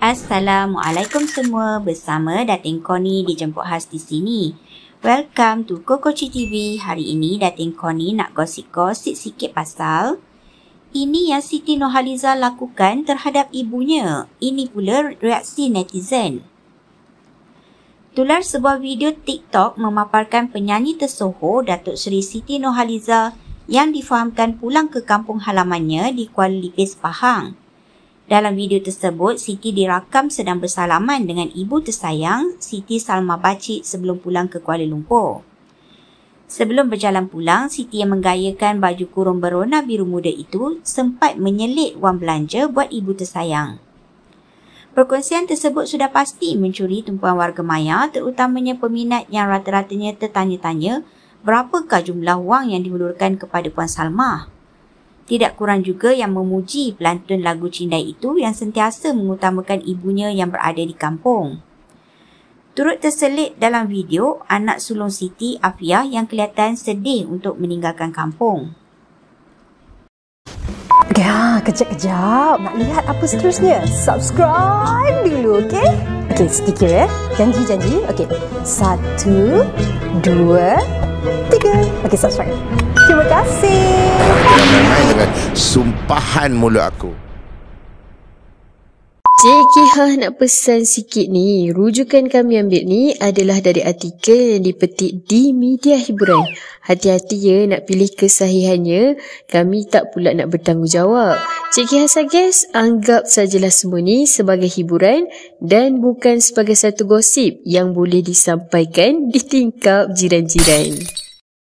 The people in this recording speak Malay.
Assalamualaikum semua. Bersama Datin Koni di dijemput Has di sini. Welcome to Kokochi TV. Hari ini Datin Koni nak gosip-gosip sikit pasal ini yang Siti Nohaliza lakukan terhadap ibunya. Ini pula reaksi netizen. Tular sebuah video TikTok memaparkan penyanyi tersoho Datuk Seri Siti Nohaliza yang difahamkan pulang ke kampung halamannya di Kuala Lipis, Pahang. Dalam video tersebut, Siti dirakam sedang bersalaman dengan ibu tersayang Siti Salma Bacit sebelum pulang ke Kuala Lumpur. Sebelum berjalan pulang, Siti yang menggayakan baju kurung berona biru muda itu sempat menyelit wang belanja buat ibu tersayang. Perkongsian tersebut sudah pasti mencuri tumpuan warga maya terutamanya peminat yang rata-ratanya tertanya-tanya berapakah jumlah wang yang dihulurkan kepada Puan Salmah. Tidak kurang juga yang memuji pelantun lagu Cindai itu yang sentiasa mengutamakan ibunya yang berada di kampung. Turut terselit dalam video, anak sulung Siti Afiah yang kelihatan sedih untuk meninggalkan kampung. Ya, kejap-kejap. Nak lihat apa seterusnya? Subscribe dulu, okey? Okey, sedikit ya. Eh? Janji-janji. Okey, satu, dua, tiga. Okey, subscribe. Terima kasih sampai dengan sumpahan mulut aku. Ha nak pesan sikit ni Rujukan kami ambil ni adalah dari artikel yang dipetik di media hiburan Hati-hati ya nak pilih kesahihannya Kami tak pula nak bertanggungjawab Cik Ha suggest anggap sajalah semua ni sebagai hiburan Dan bukan sebagai satu gosip yang boleh disampaikan di tingkap jiran-jiran